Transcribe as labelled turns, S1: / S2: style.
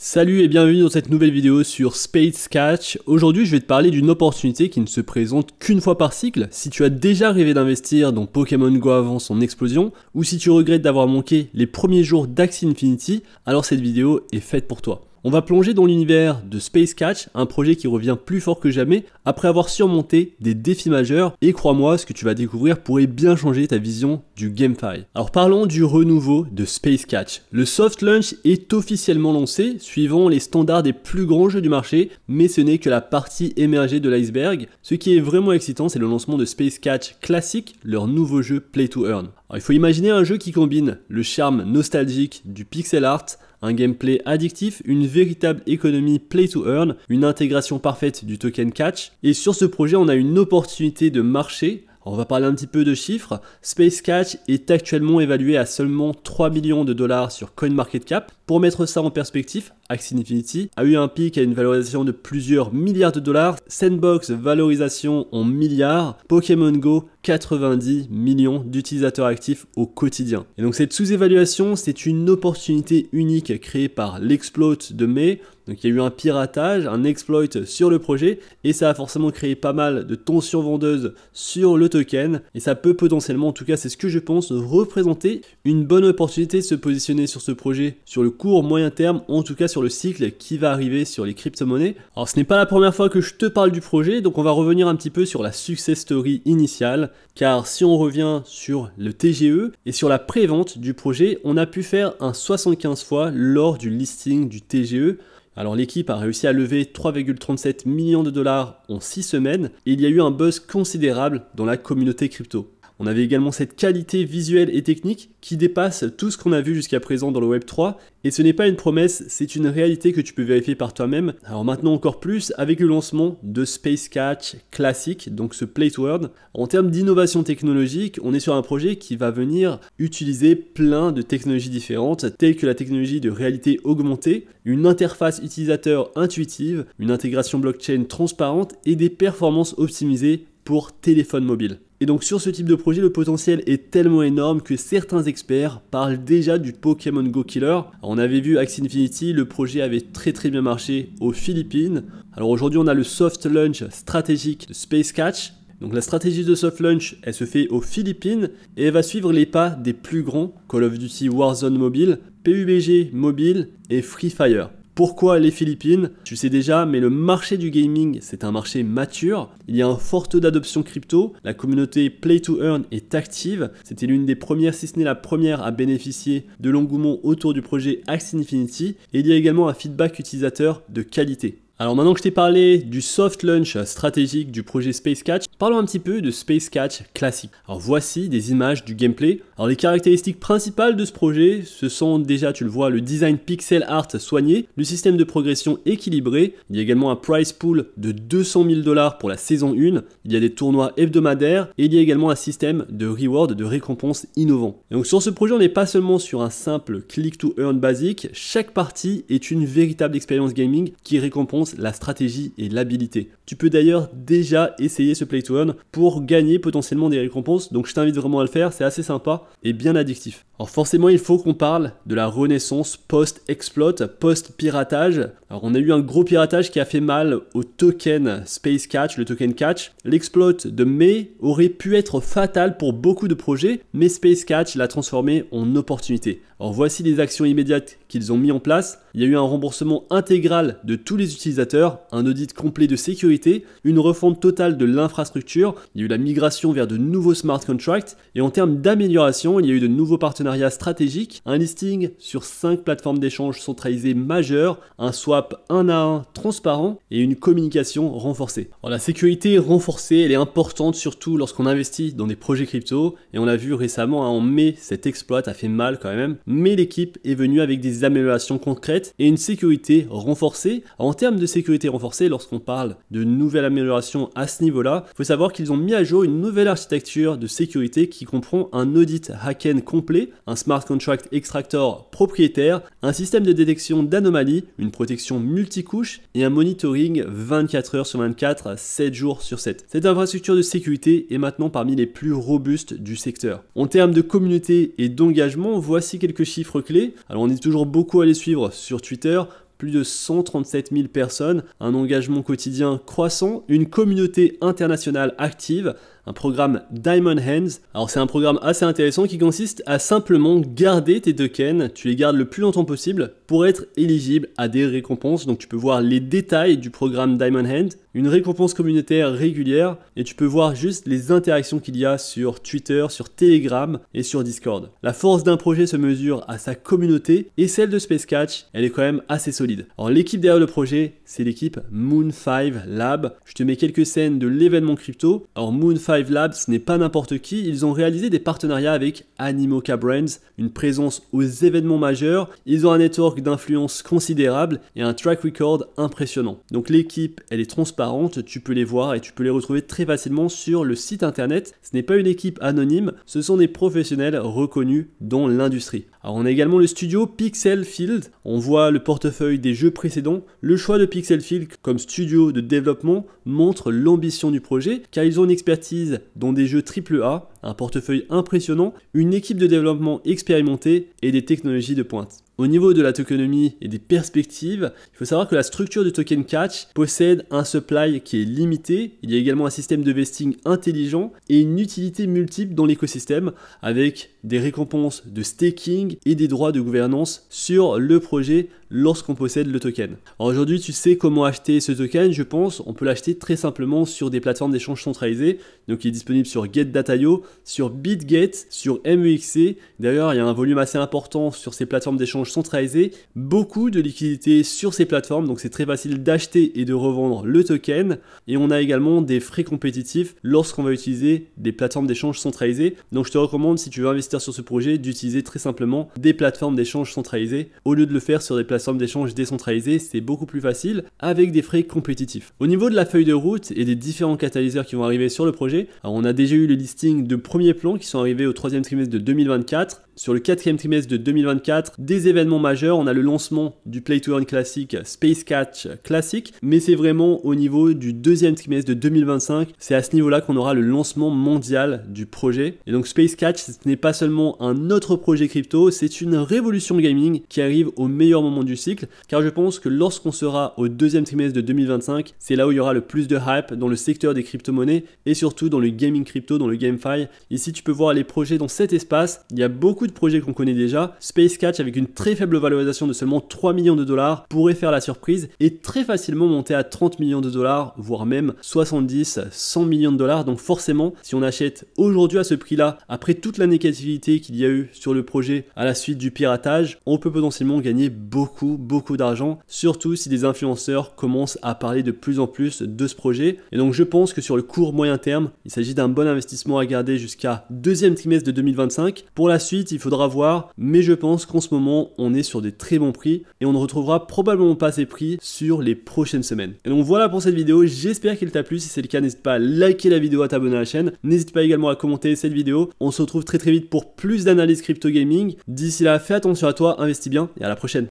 S1: Salut et bienvenue dans cette nouvelle vidéo sur Space Catch. Aujourd'hui, je vais te parler d'une opportunité qui ne se présente qu'une fois par cycle. Si tu as déjà rêvé d'investir dans Pokémon Go avant son explosion, ou si tu regrettes d'avoir manqué les premiers jours d'Axie Infinity, alors cette vidéo est faite pour toi. On va plonger dans l'univers de Space Catch, un projet qui revient plus fort que jamais après avoir surmonté des défis majeurs et crois-moi, ce que tu vas découvrir pourrait bien changer ta vision du GameFi. Alors parlons du renouveau de Space Catch. Le soft launch est officiellement lancé suivant les standards des plus grands jeux du marché, mais ce n'est que la partie émergée de l'iceberg. Ce qui est vraiment excitant, c'est le lancement de Space Catch Classic, leur nouveau jeu Play to Earn. Alors, il faut imaginer un jeu qui combine le charme nostalgique du pixel art un gameplay addictif, une véritable économie play to earn, une intégration parfaite du token catch. Et sur ce projet, on a une opportunité de marché on va parler un petit peu de chiffres. Space Catch est actuellement évalué à seulement 3 millions de dollars sur CoinMarketCap, pour mettre ça en perspective, Axie Infinity a eu un pic à une valorisation de plusieurs milliards de dollars, Sandbox valorisation en milliards, Pokémon Go 90 millions d'utilisateurs actifs au quotidien. Et donc cette sous-évaluation, c'est une opportunité unique créée par l'exploit de mai. Donc il y a eu un piratage, un exploit sur le projet et ça a forcément créé pas mal de tensions vendeuses sur le token et ça peut potentiellement, en tout cas c'est ce que je pense, représenter une bonne opportunité de se positionner sur ce projet sur le court, moyen terme, en tout cas sur le cycle qui va arriver sur les crypto-monnaies. Alors ce n'est pas la première fois que je te parle du projet, donc on va revenir un petit peu sur la success story initiale, car si on revient sur le TGE et sur la prévente du projet, on a pu faire un 75 fois lors du listing du TGE. Alors l'équipe a réussi à lever 3,37 millions de dollars en 6 semaines et il y a eu un buzz considérable dans la communauté crypto. On avait également cette qualité visuelle et technique qui dépasse tout ce qu'on a vu jusqu'à présent dans le Web 3. Et ce n'est pas une promesse, c'est une réalité que tu peux vérifier par toi-même. Alors maintenant encore plus avec le lancement de Space Catch classique, donc ce Plate World. En termes d'innovation technologique, on est sur un projet qui va venir utiliser plein de technologies différentes, telles que la technologie de réalité augmentée, une interface utilisateur intuitive, une intégration blockchain transparente et des performances optimisées pour téléphone mobile. Et donc sur ce type de projet, le potentiel est tellement énorme que certains experts parlent déjà du Pokémon Go Killer. on avait vu Axie Infinity, le projet avait très très bien marché aux Philippines. Alors aujourd'hui on a le soft launch stratégique de Space Catch. Donc la stratégie de soft launch, elle se fait aux Philippines et elle va suivre les pas des plus grands Call of Duty Warzone Mobile, PUBG Mobile et Free Fire. Pourquoi les Philippines Tu sais déjà, mais le marché du gaming, c'est un marché mature. Il y a un fort taux d'adoption crypto. La communauté Play to Earn est active. C'était l'une des premières, si ce n'est la première, à bénéficier de l'engouement autour du projet Axie Infinity. Et il y a également un feedback utilisateur de qualité. Alors maintenant que je t'ai parlé du soft launch stratégique du projet Space Catch, parlons un petit peu de Space Catch classique. Alors voici des images du gameplay alors les caractéristiques principales de ce projet, ce sont déjà, tu le vois, le design pixel art soigné, le système de progression équilibré, il y a également un price pool de 200 000 dollars pour la saison 1, il y a des tournois hebdomadaires et il y a également un système de reward, de récompense innovant. donc sur ce projet, on n'est pas seulement sur un simple click to earn basique, chaque partie est une véritable expérience gaming qui récompense la stratégie et l'habilité. Tu peux d'ailleurs déjà essayer ce play to earn pour gagner potentiellement des récompenses, donc je t'invite vraiment à le faire, c'est assez sympa est bien addictif. Alors forcément, il faut qu'on parle de la renaissance post-exploit, post-piratage. Alors on a eu un gros piratage qui a fait mal au token Space Catch, le token Catch. L'exploit de mai aurait pu être fatal pour beaucoup de projets, mais Space Catch l'a transformé en opportunité. Alors voici les actions immédiates qu'ils ont mis en place. Il y a eu un remboursement intégral de tous les utilisateurs, un audit complet de sécurité, une refonte totale de l'infrastructure, il y a eu la migration vers de nouveaux smart contracts, et en termes d'amélioration, il y a eu de nouveaux partenariats stratégiques, un listing sur 5 plateformes d'échange centralisées majeures, un swap 1 à 1 transparent et une communication renforcée. Alors, la sécurité renforcée, elle est importante surtout lorsqu'on investit dans des projets crypto et on l'a vu récemment hein, en mai, cet exploit a fait mal quand même, mais l'équipe est venue avec des améliorations concrètes et une sécurité renforcée. en termes de sécurité renforcée, lorsqu'on parle de nouvelles améliorations à ce niveau-là, il faut savoir qu'ils ont mis à jour une nouvelle architecture de sécurité qui comprend un audit Hacken complet, un smart contract extractor propriétaire, un système de détection d'anomalies, une protection multicouche et un monitoring 24 heures sur 24, 7 jours sur 7. Cette infrastructure de sécurité est maintenant parmi les plus robustes du secteur. En termes de communauté et d'engagement, voici quelques chiffres clés. Alors on est toujours beaucoup à les suivre sur Twitter, plus de 137 000 personnes, un engagement quotidien croissant, une communauté internationale active, un programme Diamond Hands. Alors c'est un programme assez intéressant qui consiste à simplement garder tes tokens, tu les gardes le plus longtemps possible pour être éligible à des récompenses. Donc tu peux voir les détails du programme Diamond Hands, une récompense communautaire régulière et tu peux voir juste les interactions qu'il y a sur Twitter, sur Telegram et sur Discord. La force d'un projet se mesure à sa communauté et celle de Space Catch, elle est quand même assez solide. Alors l'équipe derrière le projet, c'est l'équipe Moon5 Lab. Je te mets quelques scènes de l'événement crypto. Alors Moon5 Live ce n'est pas n'importe qui, ils ont réalisé des partenariats avec Animoca Brands, une présence aux événements majeurs, ils ont un network d'influence considérable et un track record impressionnant. Donc l'équipe, elle est transparente, tu peux les voir et tu peux les retrouver très facilement sur le site internet. Ce n'est pas une équipe anonyme, ce sont des professionnels reconnus dans l'industrie on a également le studio Pixel Field. On voit le portefeuille des jeux précédents. Le choix de Pixel Field comme studio de développement montre l'ambition du projet car ils ont une expertise dans des jeux AAA, un portefeuille impressionnant, une équipe de développement expérimentée et des technologies de pointe. Au niveau de la tokenomie et des perspectives, il faut savoir que la structure du token catch possède un supply qui est limité, il y a également un système de vesting intelligent et une utilité multiple dans l'écosystème avec des récompenses de staking et des droits de gouvernance sur le projet lorsqu'on possède le token. Aujourd'hui, tu sais comment acheter ce token, je pense. On peut l'acheter très simplement sur des plateformes d'échange centralisées. Donc, il est disponible sur GetData.io, sur BitGet, sur MEXC. E. D'ailleurs, il y a un volume assez important sur ces plateformes d'échange centralisées. Beaucoup de liquidités sur ces plateformes, donc c'est très facile d'acheter et de revendre le token. Et on a également des frais compétitifs lorsqu'on va utiliser des plateformes d'échange centralisées. Donc, je te recommande, si tu veux investir sur ce projet, d'utiliser très simplement des plateformes d'échange centralisées au lieu de le faire sur des plateformes d'échanges d'échange c'est beaucoup plus facile avec des frais compétitifs. Au niveau de la feuille de route et des différents catalyseurs qui vont arriver sur le projet, on a déjà eu le listing de premier plan qui sont arrivés au troisième trimestre de 2024. Sur le quatrième trimestre de 2024, des événements majeurs, on a le lancement du Play to Earn classique Space Catch Classic. mais c'est vraiment au niveau du deuxième trimestre de 2025, c'est à ce niveau-là qu'on aura le lancement mondial du projet. Et donc Space Catch, ce n'est pas seulement un autre projet crypto, c'est une révolution gaming qui arrive au meilleur moment du du cycle, car je pense que lorsqu'on sera au deuxième trimestre de 2025, c'est là où il y aura le plus de hype dans le secteur des crypto-monnaies et surtout dans le gaming crypto, dans le GameFi. Ici, tu peux voir les projets dans cet espace. Il y a beaucoup de projets qu'on connaît déjà. Space Catch, avec une très faible valorisation de seulement 3 millions de dollars, pourrait faire la surprise et très facilement monter à 30 millions de dollars, voire même 70, 100 millions de dollars. Donc forcément, si on achète aujourd'hui à ce prix-là, après toute la négativité qu'il y a eu sur le projet à la suite du piratage, on peut potentiellement gagner beaucoup beaucoup, d'argent, surtout si des influenceurs commencent à parler de plus en plus de ce projet. Et donc je pense que sur le court moyen terme, il s'agit d'un bon investissement à garder jusqu'à deuxième trimestre de 2025. Pour la suite, il faudra voir, mais je pense qu'en ce moment, on est sur des très bons prix et on ne retrouvera probablement pas ces prix sur les prochaines semaines. Et donc voilà pour cette vidéo, j'espère qu'elle t'a plu. Si c'est le cas, n'hésite pas à liker la vidéo, à t'abonner à la chaîne. N'hésite pas également à commenter cette vidéo. On se retrouve très très vite pour plus d'analyses crypto gaming. D'ici là, fais attention à toi, investis bien et à la prochaine.